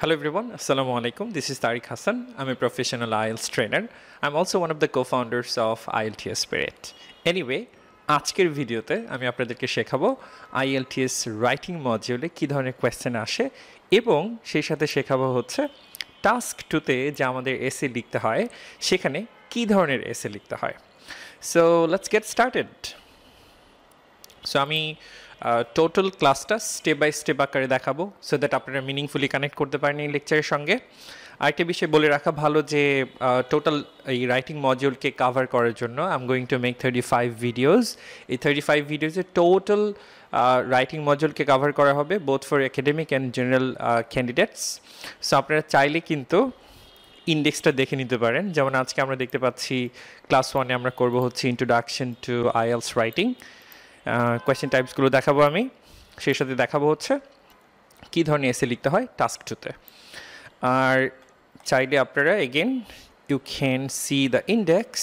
Hello everyone, Assalamu alaikum. This is Tariq Hassan. I'm a professional IELTS trainer. I'm also one of the co-founders of IELTS Spirit. Anyway, আজকের ভিডিওতে আমি আপনাদেরকে শেখাবো IELTS writing মডিউলে কী ধরনের question আসে এবং সেই সাথে শেখাবো হচ্ছে টাস্ক টুতে যা আমাদের এসে লিখতে হয় সেখানে কী ধরনের এসে লিখতে হয় so let's get started so আমি টোটাল ক্লাসটা স্টেপ বাই স্টেপ আকারে দেখাবো সো দ্যাট আপনারা মিনিংফুলি কানেক্ট করতে পারেন এই লেকচারের সঙ্গে আরেকটা বিষয় বলে রাখা ভালো যে টোটাল এই রাইটিং মডিউলকে কাভার করার জন্য I am going to make thirty five videos এই থার্টি ফাইভ ভিডিওসে টোটাল রাইটিং মডিউলকে কাভার করা হবে both for academic and general candidates so আপনারা চাইলে কিন্তু ইন্ডেক্সটা দেখে নিতে পারেন যেমন আজকে আমরা দেখতে পাচ্ছি ক্লাস ওয়ানে আমরা করবো হচ্ছে introduction to IELTS writing question টাইপসগুলো দেখাবো আমি সেই সাথে দেখাবো হচ্ছে কী ধরনের এসে লিখতে হয় টাস্ক টুতে আর চাইলে আপনারা again you can see the index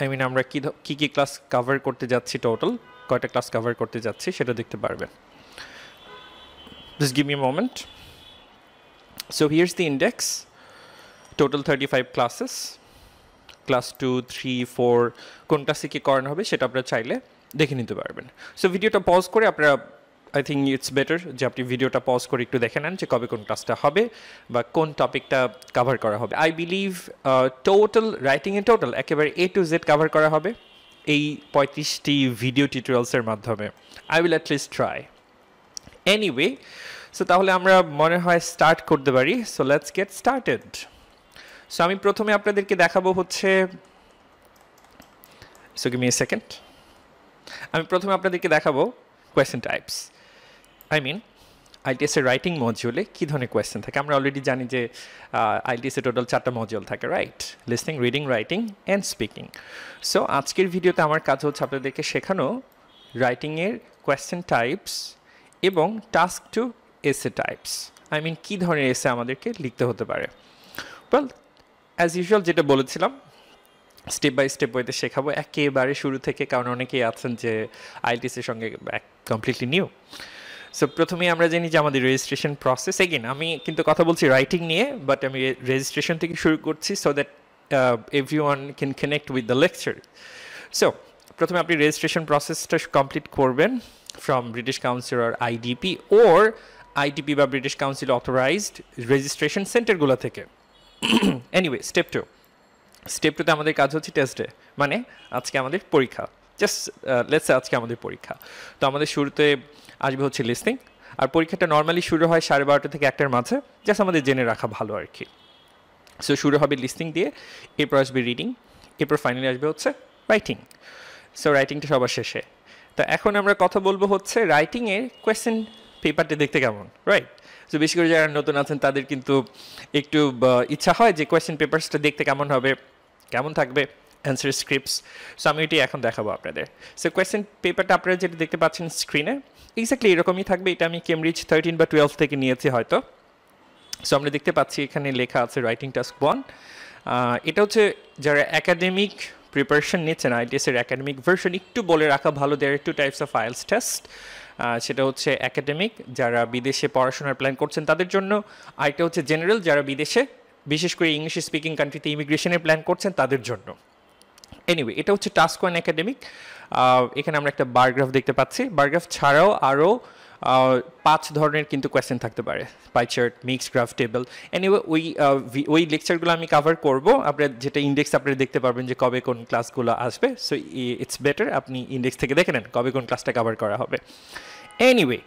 I mean আমরা কী কী কী ক্লাস কাভার করতে যাচ্ছি টোটাল কয়টা ক্লাস কাভার করতে যাচ্ছি সেটা দেখতে পারবেন give give moment so moment. So index total thirty five classes class two three four 4, কোনটা সিকে করানো হবে সেটা আপনারা চাইলে দেখে নিতে পারবেন সো ভিডিওটা পজ করে আপনারা আই থিঙ্ক ইটস বেটার যে আপনি ভিডিওটা পজ করে একটু দেখে নেন যে কবে কোন ক্লাসটা হবে বা কোন টপিকটা কাভার করা হবে I believe total writing a total একেবারে এ টু জেড কাভার করা হবে এই পঁয়ত্রিশটি ভিডিও টিউটোরিয়ালসের মাধ্যমে I will at least try anyway so তাহলে আমরা মনে হয় স্টার্ট করতে পারি so let's get started so আমি প্রথমে আপনাদেরকে দেখাবো হচ্ছে সো গিভ মি সেকেন্ড আমি প্রথমে আপনাদেরকে দেখাবো কোয়েশ্চেন টাইপস আই মিন আইটিএসের রাইটিং মজিউলে কী ধরনের কোয়েশ্চেন থাকে আমরা অলরেডি জানি যে আইটিএসে টোটাল চারটা মজিউল থাকে right listening reading writing and speaking so আজকের ভিডিওতে আমার কাজ হচ্ছে আপনাদেরকে শেখানো রাইটিংয়ের কোয়েশ্চেন টাইপস এবং task two essay types I mean কী ধরনের এসে আমাদেরকে লিখতে হতে পারে ওয়েল অ্যাজ ইউজুয়াল যেটা বলেছিলাম স্টেপ বাই স্টেপ ওয়েতে শেখাবো একেবারে শুরু থেকে কারণ অনেকেই আছেন যে আইএলটিসির সঙ্গে কমপ্লিটলি নিউ সো প্রথমে আমরা জানি যে আমাদের রেজিস্ট্রেশন প্রসেস এগেন আমি কিন্তু কথা বলছি রাইটিং নিয়ে বাট আমি রেজিস্ট্রেশন থেকে শুরু করছি so that every one can connect with the lecture so প্রথমে আপনি রেজিস্ট্রেশন প্রসেসটা কমপ্লিট করবেন ফ্রম ব্রিটিশ কাউন্সিল আর আইডিপি ওর আইডিপি বা ব্রিটিশ কাউন্সিল অথরাইজড রেজিস্ট্রেশন সেন্টারগুলো থেকে এনিওয়ে স্টেপ টু স্টেপ টুতে আমাদের কাজ হচ্ছে টেস্ট ডে মানে আজকে আমাদের পরীক্ষা জাস্ট লেটস uh, আজকে আমাদের পরীক্ষা তো আমাদের শুরুতে আসবে হচ্ছে লিস্টিং আর পরীক্ষাটা নর্মালি শুরু হয় সাড়ে বারোটা থেকে একটার মাঝে জাস্ট আমাদের জেনে রাখা ভালো আর কি সো শুরু হবে লিস্টিং দিয়ে এরপর আসবে রিডিং এরপর ফাইনালি আসবে হচ্ছে রাইটিং সো রাইটিংটা সবার শেষে তো এখন আমরা কথা বলবো হচ্ছে রাইটিংয়ের কোয়েশ্চেন পেপারটা দেখতে কেমন রাইট সো বেশি করে যারা নতুন আছেন তাদের কিন্তু একটু ইচ্ছা হয় যে কোয়েশ্চেন পেপারসটা দেখতে কেমন হবে কেমন থাকবে অ্যান্সার স্ক্রিপ্টস সো আমি এটি এখন দেখাবো আপনাদের সো কোয়েশ্চেন পেপারটা আপনারা যেটা দেখতে পাচ্ছেন স্ক্রিনে এক্স্যাক্টলি এরকমই থাকবে এটা আমি কেমব্রিজ থার্টিন বা টুয়েলভ থেকে নিয়েছি হয়তো সো আমরা দেখতে পাচ্ছি এখানে লেখা আছে রাইটিং টাস্ক ওয়ান এটা হচ্ছে যারা অ্যাকাডেমিক প্রিপারেশন নিচ্ছেন আইটিএসের একাডেমিক ভার্সন একটু বলে রাখা ভালো there two types of IELTS test সেটা হচ্ছে একাডেমিক যারা বিদেশে পড়াশোনার প্ল্যান করছেন তাদের জন্য আরেকটা হচ্ছে জেনারেল যারা বিদেশে বিশেষ করে ইংলিশ স্পিকিং কান্ট্রিতে ইমিগ্রেশনের প্ল্যান করছেন তাদের জন্য এনিওয়ে এটা হচ্ছে টাস্ক ওয়ান একাডেমিক এখানে আমরা একটা বায়োগ্রাফ দেখতে পাচ্ছি বায়োগ্রাফ ছাড়াও আরও পাঁচ ধরনের কিন্তু কোয়েশ্চেন থাকতে পারে pie chart chart mix graph table anyway ওই ওই লেকচারগুলো আমি কাভার করব আপনার যেটা ইন্ডেক্স আপনারা দেখতে পারবেন যে কবে কোন ক্লাসগুলো আসবে সো ইটস বেটার আপনি ইন্ডেক্স থেকে দেখে নেন কবে কোন ক্লাসটা কাভার করা হবে এনিওয়ে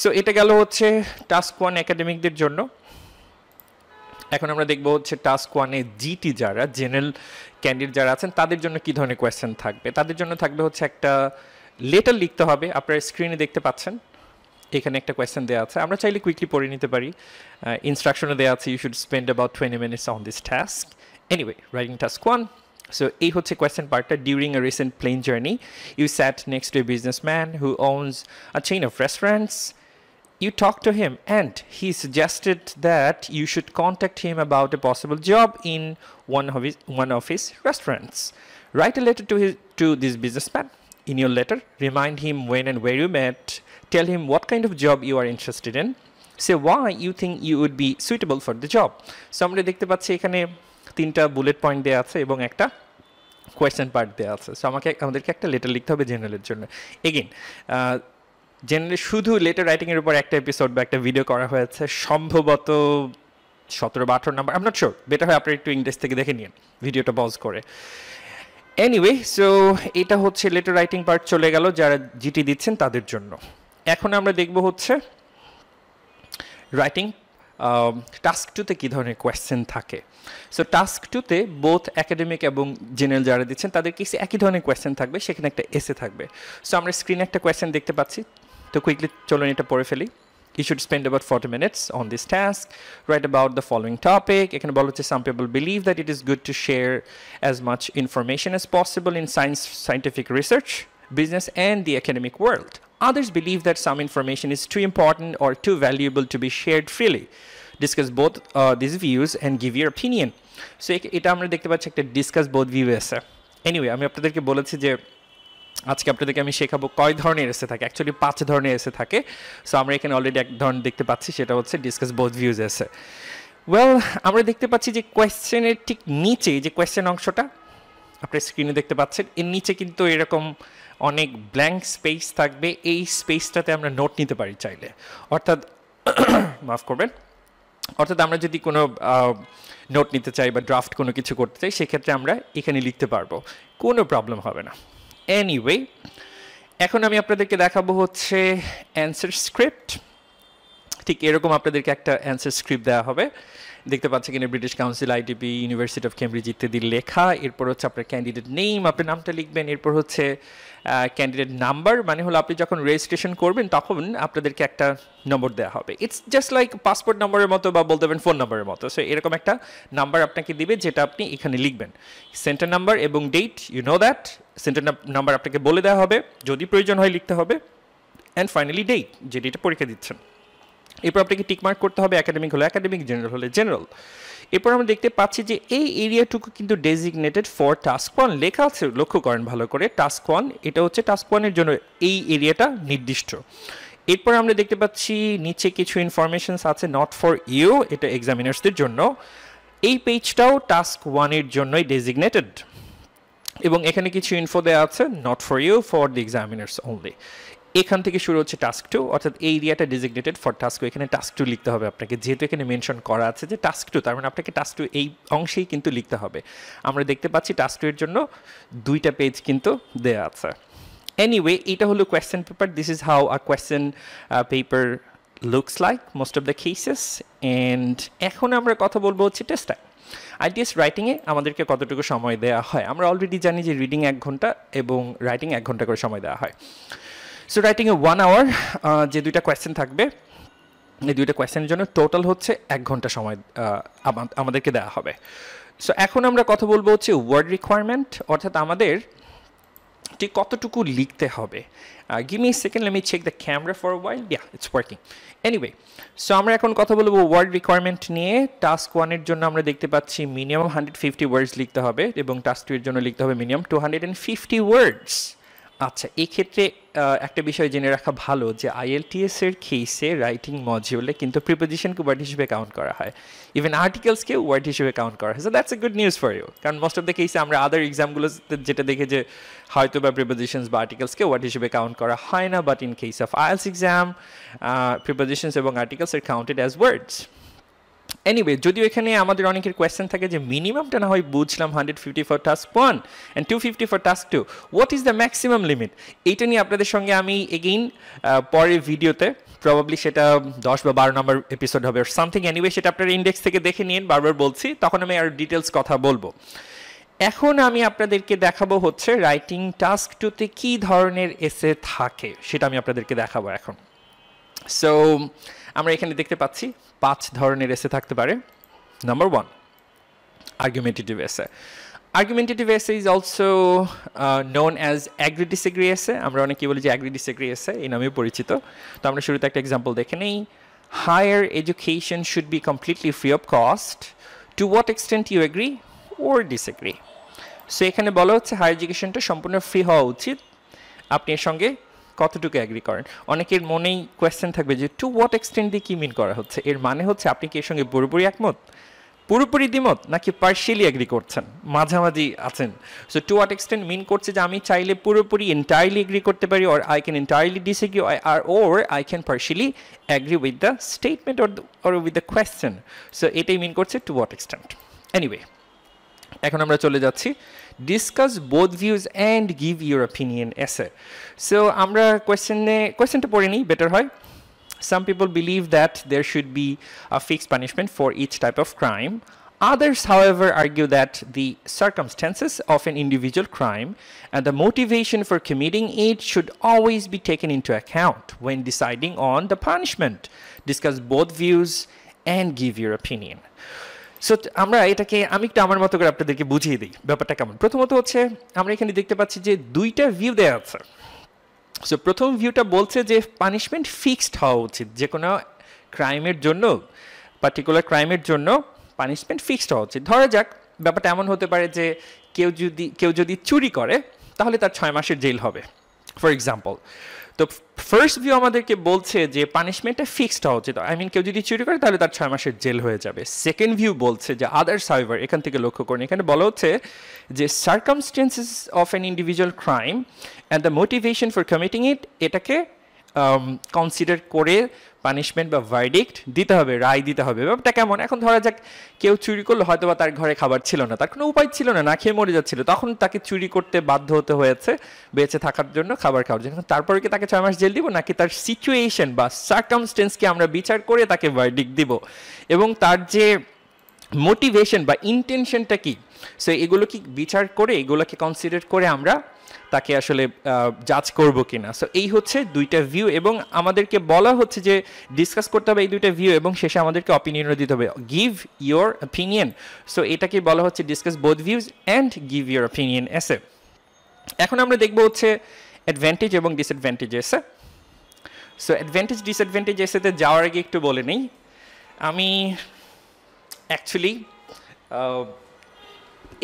সো এটা গেল হচ্ছে টাস্ক ওয়ান একাডেমিকদের জন্য এখন আমরা দেখব হচ্ছে টাস্ক ওয়ানে জিটি যারা জেনারেল ক্যান্ডিডেট যারা আছেন তাদের জন্য কি ধরনের কোয়েশ্চেন থাকবে তাদের জন্য থাকবে হচ্ছে একটা লেটার লিখতে হবে আপনারা স্ক্রিনে দেখতে পাচ্ছেন এখানে একটা কোয়েশ্চেন দেওয়া আছে আমরা চাইলে কুইকলি পড়ে নিতে পারি ইনস্ট্রাকশনও দেওয়া আছে you should spend about twenty minutes on this task anyway writing task one so এই হচ্ছে কোয়েশ্চেন পার্টটা during a recent plane journey you sat next a businessman who owns a chain of restaurants you talked to him and he suggested that you should contact him about a possible job in one of his, one of his restaurants. Write a letter to, his, to this businessman. In your letter, remind him when and where you met. Tell him what kind of job you are interested in. Say why you think you would be suitable for the job. So আমরা দেখতে পাচ্ছি এখানে তিনটা bullet point দেওয়া আছে এবং একটা question part দেওয়া আছে সো আমাকে আমাদেরকে একটা লেটার লিখতে হবে জেনারেলের জন্য এগেন জেনারেলি শুধু লেটার রাইটিংয়ের উপর একটা এপিসোড বা একটা ভিডিও করা হয়েছে সম্ভবত সতেরো বা আঠেরো নাম্বার আপনার শোর বেটার হয় আপনার একটু ইংলিশ থেকে দেখে নিন ভিডিওটা পজ করে এনিওয়ে সো এটা হচ্ছে লেটার রাইটিং পার্ট চলে গেল যারা জিটি দিচ্ছেন তাদের জন্য এখন আমরা দেখব হচ্ছে রাইটিং টাস্ক টুতে কী ধরনের কোয়েশ্চেন থাকে সো টাস্ক টুতে বোথ একাডেমিক এবং জেনারেল যারা দিচ্ছেন তাদের কিছু একই ধরনের কোয়েশ্চেন থাকবে সেখানে একটা এসে থাকবে সো আমরা স্ক্রিনে একটা কোয়েশ্চেন দেখতে পাচ্ছি তো কুইকলি চলুন এটা পড়ে ফেলি you should spend about 40 minutes on this task write about the following topic এখানে some people believe that it is good to share as much information as possible in science scientific research business and the academic world others believe that some information is too important or too valuable to be shared freely discuss both uh, these views and give your opinion so এটা আমরা দেখতে পাচ্ছি একটা discuss both views. Anyway, view আছে anyway আমি আপনাদেরকে বলেছি যে আজকে আপনাদেরকে আমি শেখাবো কয় ধরনের এসে থাকে অ্যাকচুয়ালি পাঁচ ধরনের এসে থাকে সো আমরা এখানে অলরেডি এক ধরনের দেখতে পাচ্ছি সেটা হচ্ছে discuss both views essay well আমরা দেখতে পাচ্ছি যে কোয়েশ্চেনের ঠিক নিচে যে কোয়েশ্চেন অংশটা আপনি স্ক্রিনে দেখতে পাচ্ছেন এর নিচে কিন্তু এরকম অনেক ব্ল্যাঙ্ক স্পেস থাকবে এই স্পেসটাতে আমরা নোট নিতে পারি চাইলে অর্থাৎ মাফ করবেন অর্থাৎ আমরা যদি কোনো নোট নিতে চাই বা ড্রাফট কোনো কিছু করতে চাই সেক্ষেত্রে আমরা এখানে লিখতে পারবো কোনো প্রবলেম হবে না এনিওয়ে এখন আমি আপনাদেরকে দেখাবো হচ্ছে অ্যান্সার স্ক্রিপ্ট ঠিক এরকম আপনাদেরকে একটা অ্যান্সার স্ক্রিপ্ট দেওয়া হবে দেখতে পাচ্ছেন কিনা British Council IDP University of Cambridge ইত্যাদি লেখা এরপর হচ্ছে আপনার ক্যান্ডিডেট নেম আপনার নামটা লিখবেন এরপর হচ্ছে ক্যান্ডিডেট নাম্বার মানে হলো আপনি যখন রেজিস্ট্রেশন করবেন তখন আপনাদেরকে একটা নম্বর দেওয়া হবে ইটস জাস্ট লাইক পাসপোর্ট নম্বরের মতো বা বলতে পারেন ফোন নম্বরের মতো সো এরকম একটা নাম্বার আপনাকে দিবে যেটা আপনি এখানে লিখবেন সেন্টার নাম্বার এবং date you know that centre number আপনাকে বলে দেওয়া হবে যদি প্রয়োজন হয় লিখতে হবে অ্যান্ড ফাইনালি ডেট যে ডেটে পরীক্ষা দিচ্ছেন এরপর আপনাকে টিকমার্ক করতে হবে একাডেমিক হলে একাডেমিক জেনারেল হলে জেনারেল এরপর আমরা দেখতে পাচ্ছি যে এই এরিয়াটুকু কিন্তু ডেজিগনেটেড ফর টাস্ক ওয়ান লেখা আছে লক্ষ্য করেন ভালো করে টাস্ক ওয়ান এটা হচ্ছে টাস্ক ওয়ানের জন্য এই এরিয়াটা নির্দিষ্ট এরপর আমরা দেখতে পাচ্ছি নিচে কিছু ইনফরমেশনস আছে নট ফর ইউ এটা এক্সামিনার্সদের জন্য এই পেজটাও টাস্ক ওয়ানের জন্যই ডেজিগনেটেড এবং এখানে কিছু ইনফো দেওয়া আছে not for you for the examiners only এখান থেকে শুরু হচ্ছে টাস্ক টু অর্থাৎ এই এরিয়াটা ডিজিগনেটেড ফর টাস্ক টু এখানে টাস্ক টু লিখতে হবে আপনাকে যেহেতু এখানে মেনশন করা আছে যে টাস্ক টু তার মানে আপনাকে টাস্ক টু এই অংশেই কিন্তু লিখতে হবে আমরা দেখতে পাচ্ছি টাস্ক টু এর জন্য দুইটা পেজ কিন্তু দেওয়া আছে এনিওয়ে এটা হলো question paper this is how a question paper looks like most of the cases and এখন আমরা কথা বলবো হচ্ছে টেস্টায় আইটিএস রাইটিংয়ে আমাদেরকে কতটুকু সময় দেওয়া হয় আমরা অলরেডি জানি যে রিডিং এক ঘন্টা এবং রাইটিং এক ঘন্টা করে সময় দেওয়া হয় so writing a one hour যে দুইটা কোয়েশ্চেন থাকবে এই দুইটা কোয়েশ্চেনের জন্য টোটাল হচ্ছে এক ঘন্টা সময় আমাদেরকে দেওয়া হবে সো এখন আমরা কথা বলবো হচ্ছে ওয়ার্ড রিকোয়ারমেন্ট অর্থাৎ আমাদের ঠিক কতটুকু লিখতে হবে gimme second lemme check the camera for while yeah it's working anyway so আমরা এখন কথা বলবো ওয়ার্ড রিকোয়ারমেন্ট নিয়ে টাস্ক ওয়ানের জন্য আমরা দেখতে পাচ্ছি মিনিমাম হান্ড্রেড ফিফটি ওয়ার্ডস লিখতে হবে এবং টাস্ক টু এর জন্য লিখতে হবে minimum two hundred and fifty words আচ্ছা এক্ষেত্রে একটা বিষয় জেনে রাখা ভালো যে আইএলটিএস এর কেসে রাইটিং মডিউলে কিন্তু প্রিপোজিশনকে ওয়ার্ড হিসেবে কাউন্ট করা হয় ইভেন আর্টিকেলসকে ওয়ার্ড হিসেবে কাউন্ট করা হয় so that's a good news for you কারণ মোস্ট অফ দ্য কেসে আমরা আদার এক্সামগুলোতে যেটা দেখে যে হয়তো বা প্রিপোজিশনস বা আর্টিকেলসকে ওয়ার্ড হিসেবে কাউন্ট করা হয় না but in case of IELTS exam prepositions এবং articles are counted as words anyway যদিও এখানে আমাদের অনেকের কোয়েশ্চেন থাকে যে মিনিমামটা না হয় বুঝলাম hundred fifty for task one and two fifty for task two what is the maximum limit এইটা নিয়ে আপনাদের সঙ্গে আমি এগেইন পরের ভিডিওতে প্রবাবলি সেটা দশ বা বারো নম্বর এপিসোড হবে সামথিং এনিওয়ে সেটা আপনার ইন্ডেক্স থেকে দেখে নিন বারবার বলছি তখন আমি আর ডিটেলস কথা বলবো এখন আমি আপনাদেরকে দেখাবো হচ্ছে রাইটিং টাস্ক টুতে কী ধরনের এসে থাকে সেটা আমি আপনাদেরকে দেখাবো এখন সো আমরা এখানে দেখতে পাচ্ছি পাঁচ ধরনের এসে থাকতে পারে number one argumentative essay argumentative essay is also known as agree disagree essay আমরা অনেকে বলি যে অ্যাগ্রি ডিসেগ্রি এসে এই নামেও পরিচিত তো আমরা শুরুতে একটা এক্সাম্পল দেখে নেই higher education should be completely free of cost to what extent you agree or disagree so এখানে বলা হচ্ছে হায়ার এডুকেশনটা সম্পূর্ণ ফ্রি হওয়া উচিত আপনি এর সঙ্গে কতটুকু অ্যাগ্রি করেন অনেকের মনেই কোয়েশ্চেন থাকবে যে টু হোয়াট এক্সটেন্ট দিয়ে কী মিন করা হচ্ছে এর মানে হচ্ছে আপনি কি এর সঙ্গে পুরোপুরি একমত পুরোপুরি দ্বিমত নাকি পার্শিয়ালি অ্যাগ্রি করছেন মাঝামাঝি আছেন so to what extent mean করছে যে আমি চাইলে পুরোপুরি এন্টায়ারলি এগ্রি করতে পারি or I can entirely disagree আর or I can partially agree with the statement or with the question so এটাই মিন করছে টু হোয়াট এক্সটেন্ট এনিওয়ে এখন আমরা চলে যাচ্ছি discuss both views and give your opinion essay so amra question ne question ta pore better hoy some people believe that there should be a fixed punishment for each type of crime Others, however, argue that the circumstances of an individual crime and the motivation for committing it should always be taken into account when deciding on the punishment. Discuss both views and give your opinion. So আমরা এটাকে আমি একটু আমার মতো করে আপনাদেরকে বুঝিয়ে দিই ব্যাপারটা কেমন প্রথমত হচ্ছে আমরা এখানে দেখতে পাচ্ছি যে দুইটা ভিউ দেওয়া আছে সো প্রথম ভিউটা বলছে যে পানিশমেন্ট ফিক্সড হওয়া উচিত যে কোনো ক্রাইমের জন্য পার্টিকুলার ক্রাইমের জন্য পানিশমেন্ট ফিক্সড হওয়া উচিত ধরা যাক ব্যাপারটা এমন হতে পারে যে কেউ যদি কেউ যদি চুরি করে তাহলে তার ছয় মাসের জেল হবে ফর এক্সাম্পল তো ফার্স্ট ভিউ আমাদেরকে বলছে যে পানিশমেন্টটা ফিক্সড হওয়া উচিত আই মিন কেউ যদি চুরি করে তাহলে তার ছয় মাসের জেল হয়ে যাবে সেকেন্ড ভিউ বলছে যে আদার সাইভার এখান থেকে লক্ষ্য করুন এখানে বলা হচ্ছে যে circumstances of an individual crime and the motivation for committing it এটাকে কনসিডার um, করে পানিশমেন্ট বা ভার্ডিক্ট দিতে হবে রায় দিতে হবে ব্যাপারটা কেমন এখন ধরা যাক কেউ চুরি করলো হয়তো বা তার ঘরে খাবার ছিল না তার কোনো উপায় ছিল না না খেয়ে মরে যাচ্ছিল তখন তাকে চুরি করতে বাধ্য হতে হয়েছে বেঁচে থাকার জন্য খাবার খাওয়ার জন্য তারপরে কি তাকে ছয় মাস জেল দিব নাকি তার সিচুয়েশন বা সার্কামস্টেন্সকে আমরা বিচার করে তাকে ভার্ডিক্ট দিব এবং তার যে মোটিভেশন বা ইন্টেনশনটা কি সো এগুলো কি বিচার করে এগুলোকে কনসিডার করে আমরা তাকে আসলে জাজ করব কি না সো এই হচ্ছে দুইটা ভিউ এবং আমাদেরকে বলা হচ্ছে যে ডিসকাস করতে হবে এই দুইটা ভিউ এবং শেষে আমাদেরকে অপিনিয়নও দিতে হবে গিভ ইয়োর অপিনিয়ন সো এটাকে বলা হচ্ছে discuss both views and give your opinion essay এখন আমরা দেখব হচ্ছে অ্যাডভান্টেজ এবং ডিসঅ্যাডভান্টেজ এসে সো অ্যাডভান্টেজ ডিসঅ্যাডভান্টেজ এসেতে যাওয়ার আগে একটু বলে নেই আমি অ্যাকচুয়ালি uh,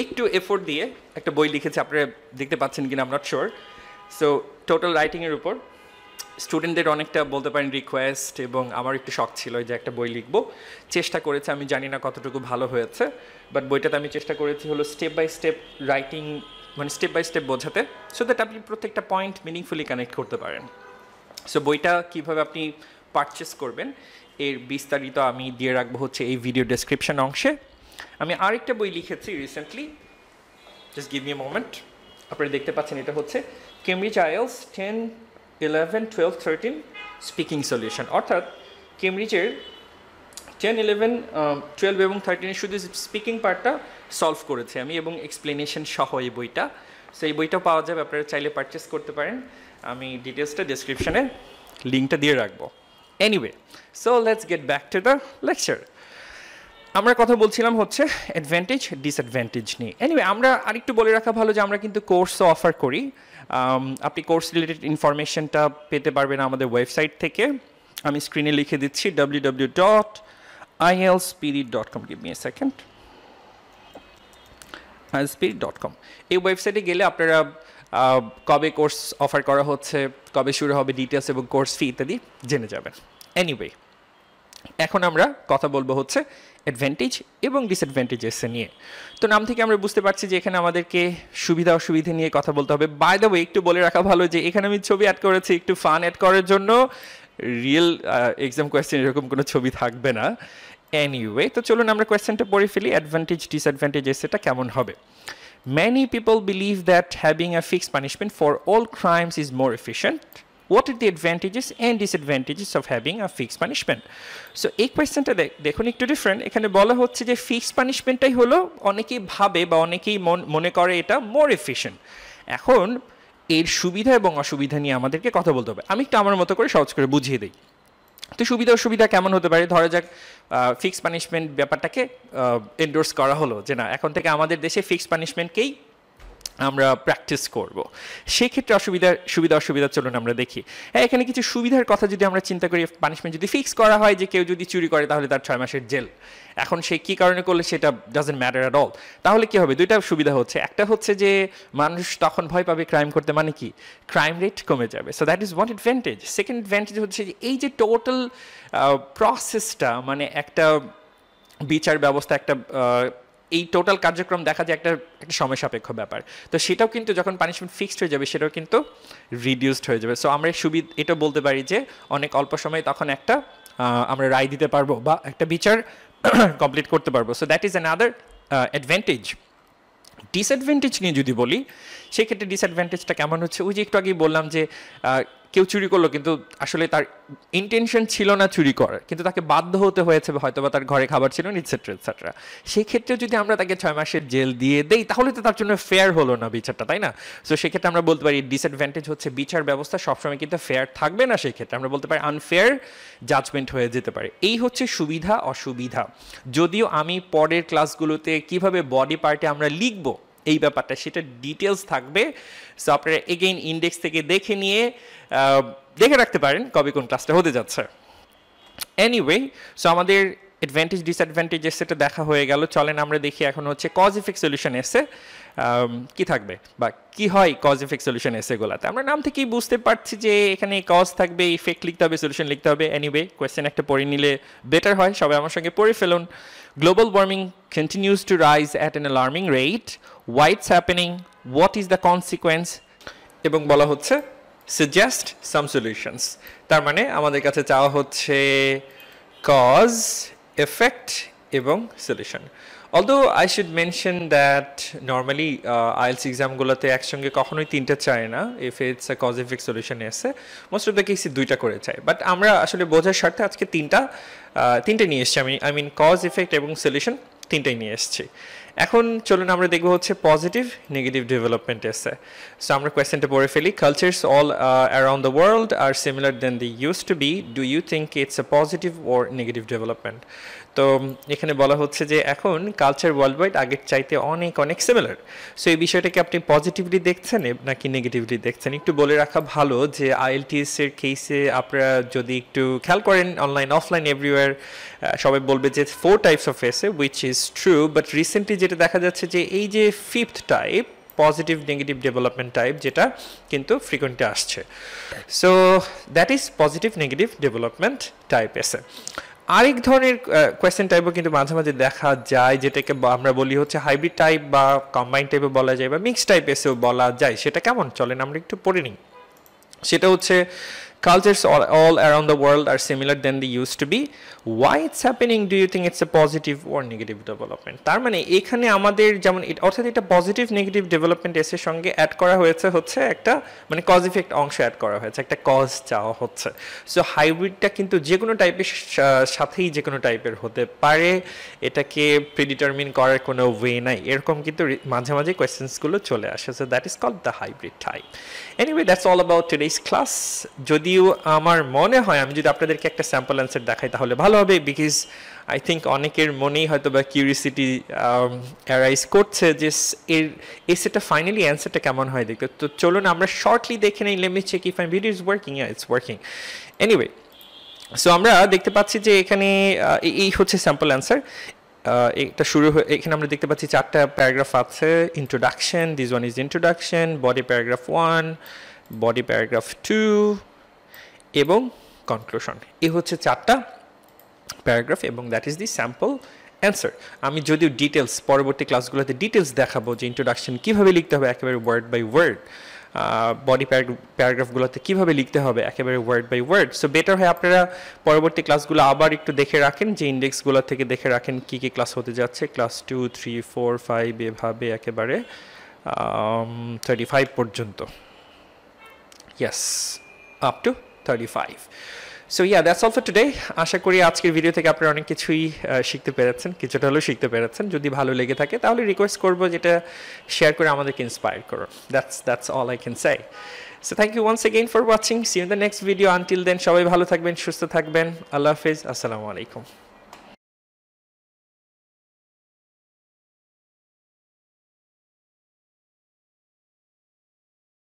একটু এফোর্ট দিয়ে একটা বই লিখেছে আপনারা দেখতে পাচ্ছেন কিনা আমরা শিওর সো টোটাল রাইটিংয়ের উপর স্টুডেন্টদের অনেকটা বলতে পারেন রিকোয়েস্ট এবং আমার একটু শখ ছিল যে একটা বই লিখব চেষ্টা করেছে আমি জানি না কতটুকু ভালো হয়েছে বাট বইটাতে আমি চেষ্টা করেছি হলো স্টেপ বাই স্টেপ রাইটিং মানে স্টেপ বাই স্টেপ বোঝাতে সো দ্যাট আপনি প্রত্যেকটা পয়েন্ট মিনিংফুলি কানেক্ট করতে পারেন সো বইটা কীভাবে আপনি পারচেস করবেন এর বিস্তারিত আমি দিয়ে রাখবো হচ্ছে এই ভিডিও ডেসক্রিপশন অংশে আমি আরেকটা বই লিখেছি recently just give me moment আপনারা দেখতে পাচ্ছেন এটা হচ্ছে Cambridge IELTS ten eleven twelve thirteen speaking solution অর্থাৎ কেমব্রিজের টেন ইলেভেন টুয়েলভ এবং থার্টিনের শুধু স্পিকিং পার্টটা সলভ করেছে আমি এবং এক্সপ্লেনেশন সহ এই বইটা সো এই বইটা পাওয়া যাবে আপনারা চাইলে পারচেস করতে পারেন আমি ডিটেলসটা ডিসক্রিপশানে লিঙ্কটা দিয়ে রাখবো anyway so let's get back to the lecture আমরা কথা বলছিলাম হচ্ছে অ্যাডভান্টেজ ডিসঅ্যাডভান্টেজ নিয়ে এনিওয়ে আমরা আরেকটু বলে রাখা ভালো যে আমরা কিন্তু কোর্সও অফার করি আপনি কোর্স রিলেটেড ইনফরমেশনটা পেতে পারবেন আমাদের ওয়েবসাইট থেকে আমি স্ক্রিনে লিখে দিচ্ছি W W dot spirit dot com give me a second spirit dot com এই ওয়েবসাইটে গেলে আপনারা কবে কোর্স অফার করা হচ্ছে কবে শুরু হবে ডিটেলস এবং কোর্স ফি ইত্যাদি জেনে যাবেন এনিওয়ে এখন আমরা কথা বলবো হচ্ছে অ্যাডভান্টেজ এবং ডিসঅ্যাডভান্টেজেস নিয়ে তো নাম থেকে আমরা বুঝতে পারছি যে এখানে আমাদেরকে সুবিধা অসুবিধা নিয়ে কথা বলতে হবে বাই দ্য ওয়ে একটু বলে রাখা ভালো যে এখানে আমি ছবি অ্যাড করেছি একটু ফান অ্যাড করার জন্য রিয়েল এক্সাম কোয়েশ্চেন এরকম কোনো ছবি থাকবে না এনিওয়ে তো চলুন আমরা কোয়েশ্চেনটা পড়ে ফেলি অ্যাডভান্টেজ ডিসঅ্যাডভান্টেজেস এটা কেমন হবে Many people believe that having a fixed punishment for all crimes is more efficient. What are the advantages and disadvantages of having a fixed punishment? So এই কোয়েশ্চেনটা দেখুন একটু ডিফারেন্ট এখানে বলা হচ্ছে যে ফিক্সড পানিশমেন্টটাই হলো অনেকেই ভাবে বা অনেকেই মনে করে এটা মোর এফিশিয়েন্ট এখন এর সুবিধা এবং অসুবিধা নিয়ে আমাদেরকে কথা বলতে হবে আমি একটু আমার মতো করে সহজ করে বুঝিয়ে দিই তো সুবিধা অসুবিধা কেমন হতে পারে ধরা যাক ফিক্সড পানিশমেন্ট ব্যাপারটাকে এন্ডোর্স করা হলো যে না এখন থেকে আমাদের দেশে ফিক্সড পানিশমেন্টকেই আমরা প্র্যাকটিস করব। সেক্ষেত্রে অসুবিধা সুবিধা অসুবিধা চলুন আমরা দেখি হ্যাঁ এখানে কিছু সুবিধার কথা যদি আমরা চিন্তা করি পানিশমেন্ট যদি ফিক্স করা হয় যে কেউ যদি চুরি করে তাহলে তার ছয় মাসের জেল এখন সে কী কারণে করলে সেটা ডাজেন্ট ম্যাটার অ্যাট অল তাহলে কী হবে দুইটা সুবিধা হচ্ছে একটা হচ্ছে যে মানুষ তখন ভয় পাবে ক্রাইম করতে মানে কি ক্রাইম রেট কমে যাবে so that is one advantage second advantage হচ্ছে যে এই যে টোটাল প্রসেসটা মানে একটা বিচার ব্যবস্থা একটা এই টোটাল কার্যক্রম দেখা যায় একটা একটা সময় সাপেক্ষ ব্যাপার তো সেটাও কিন্তু যখন পানিশমেন্ট ফিক্সড হয়ে যাবে সেটাও কিন্তু রিডিউসড হয়ে যাবে সো আমরা সুবি এটা বলতে পারি যে অনেক অল্প সময়ে তখন একটা আমরা রায় দিতে পারবো বা একটা বিচার কমপ্লিট করতে পারবো so that is another advantage disadvantage নিয়ে যদি বলি সেক্ষেত্রে ডিসঅ্যাডভান্টেজটা কেমন হচ্ছে ওই যে একটু আগেই বললাম যে কেউ চুরি করলো কিন্তু আসলে তার ইন্টেনশন ছিল না চুরি করার কিন্তু তাকে বাধ্য হতে হয়েছে হয়তো বা তার ঘরে খাবার ছিল ইটসেট্রা ইটসেট্রা সেই ক্ষেত্রে যদি আমরা তাকে ছয় মাসের জেল দিয়ে দেই তাহলে তো তার জন্য ফেয়ার হলো না বিচারটা তাই না সো সেক্ষেত্রে আমরা বলতে পারি ডিসঅ্যাডভান্টেজ হচ্ছে বিচার ব্যবস্থা সবসময় কিন্তু ফেয়ার থাকবে না সেক্ষেত্রে আমরা বলতে পারি আনফেয়ার জাজমেন্ট হয়ে যেতে পারে এই হচ্ছে সুবিধা অসুবিধা যদিও আমি পরের ক্লাসগুলোতে কিভাবে বডি পার্টে আমরা লিখবো এই ব্যাপারটা সেটা ডিটেলস থাকবে সো আপনারা এগেইন ইন্ডেক্স থেকে দেখে নিয়ে দেখে রাখতে পারেন কবে কোন ক্লাসটা হতে যাচ্ছে এনিওয়ে সো আমাদের অ্যাডভান্টেজ ডিসঅ্যাডভান্টেজেস সেটা দেখা হয়ে গেল চলেন আমরা দেখি এখন হচ্ছে কজ ইফেক্ট সলিউশন এসে কি থাকবে বা কি হয় কজ ইফেক্ট সলিউশন এসে গোলাতে আমরা নাম থেকেই বুঝতে পারছি যে এখানে কজ থাকবে ইফেক্ট লিখতে হবে সলিউশন লিখতে হবে এনিওয়ে কোয়েশ্চেন একটা পড়ে নিলে বেটার হয় সবাই আমার সঙ্গে পড়ে ফেলুন global warming continues to rise at an alarming rate what's happening what is the consequence এবং বলা হচ্ছে সাজেস্ট সাম সলিউশনস তার মানে আমাদের কাছে চাওয়া হচ্ছে কজ এফেক্ট এবং solution although I should mention that normally IELTS এক্সামগুলোতে একসঙ্গে কখনোই তিনটা চায় না if it's a cause effect solution essay most of the কেসে দুইটা করে চায় বাট আমরা আসলে বোঝার স্বার্থে আজকে তিনটা তিনটে নিয়ে এসছি আমি আই মিন কজ ইফেক্ট এবং সলিউশন তিনটাই নিয়ে এসছি এখন চলুন আমরা দেখব হচ্ছে positive negative development essay so আমরা কোয়েশ্চেনটা পড়ে ফেলি cultures all around the world are similar than they use to be do you think it's a positive or negative development তো এখানে বলা হচ্ছে যে এখন কালচার ওয়ার্ল্ড ওয়াইড আগের চাইতে অনেক অনেক সিমিলার সো এই বিষয়টাকে আপনি পজিটিভলি দেখছেন নাকি নেগেটিভলি দেখছেন একটু বলে রাখা ভালো যে আইএলটিএস এর কেসে আপনারা যদি একটু খেয়াল করেন অনলাইন অফলাইন এভরিওয়ার সবাই বলবে যে four types of essay which is true but recently যে যেটা দেখা যাচ্ছে যে এই যে fifth type positive negative development type যেটা কিন্তু ফ্রিকোয়েন্টলি আসছে so that is positive negative development type essay আরেক ধরনের কোয়েশ্চেন টাইপও কিন্তু মাঝে মাঝে দেখা যায় যেটাকে আমরা বলি হচ্ছে হাইব্রিড টাইপ বা কম্বাইন টাইপে বলা যায় বা মিক্স টাইপ এসেও বলা যায় সেটা কেমন চলেন আমরা একটু পড়ে নিই সেটা হচ্ছে cultures all around the world are similar than they use to be why it's happening do you think it's a positive or negative development তার মানে এখানে আমাদের যেমন অর্থাৎ এটা পজিটিভ নেগেটিভ ডেভেলপমেন্ট এসের সঙ্গে অ্যাড করা হয়েছে হচ্ছে একটা মানে কজ ইফেক্ট অংশ অ্যাড করা হয়েছে একটা কজ চাওয়া হচ্ছে সো হাইব্রিডটা কিন্তু যে কোনো টাইপের সাথেই যে কোনো টাইপের হতে পারে এটাকে প্রিডিটারমিন করার কোনো ওয়ে নাই এরকম কিন্তু মাঝে মাঝে কোয়েশ্চেন্সগুলো চলে আসে so that is call the hybrid type anyway that's all about today's class যদিও আমার মনে হয় আমি যদি আপনাদেরকে একটা স্যাম্পল অ্যান্সার দেখাই তাহলে ভালো ভালো হবে বিকজ আই থিঙ্ক অনেকের মনেই হয়তো বা কিউরিয়াসিটি অ্যারাইজ করছে যে এর এসেটা ফাইনালি অ্যান্সারটা কেমন হয় দেখতে তো চলুন আমরা শর্টলি দেখে নিই let me check if my video is working it's working anyway so আমরা দেখতে পাচ্ছি যে এখানে এই হচ্ছে স্যাম্পল অ্যান্সার এটা শুরু হয়ে এখানে আমরা দেখতে পাচ্ছি চারটা প্যারাগ্রাফ আছে introduction this one is introduction body paragraph one body paragraph two এবং কনক্লুশন এ হচ্ছে চারটা প্যারাগ্রাফ এবং that is the sample answer আমি যদিও ডিটেলস পরবর্তী ক্লাসগুলোতে ডিটেলস দেখাবো যে ইন্ট্রোডাকশন কীভাবে লিখতে হবে একেবারে ওয়ার্ড বাই ওয়ার্ড বডি প্যারাগ্রাফগুলোতে কীভাবে লিখতে হবে একেবারে word by word so better হয় আপনারা পরবর্তী ক্লাসগুলো আবার একটু দেখে রাখেন যে ইন্ডেক্সগুলো থেকে দেখে রাখেন কী কী ক্লাস হতে যাচ্ছে class two three four five এভাবে একেবারে থার্টি um, ফাইভ পর্যন্ত yes up to thirty five so yeah that's all for today আশা করি আজকের ভিডিও থেকে আপনারা অনেক কিছুই শিখতে পেরেছেন কিছুটা হলেও শিখতে পেরেছেন যদি ভালো লেগে থাকে তাহলে রিকোয়েস্ট করবো যেটা শেয়ার করে আমাদেরকে ইন্সপায়ার করো that's that's all I can say so thank you once again for watching see in the next video until then সবাই ভালো থাকবেন সুস্থ থাকবেন আল্লাহ হাফিজ আসসালামু আলাইকুম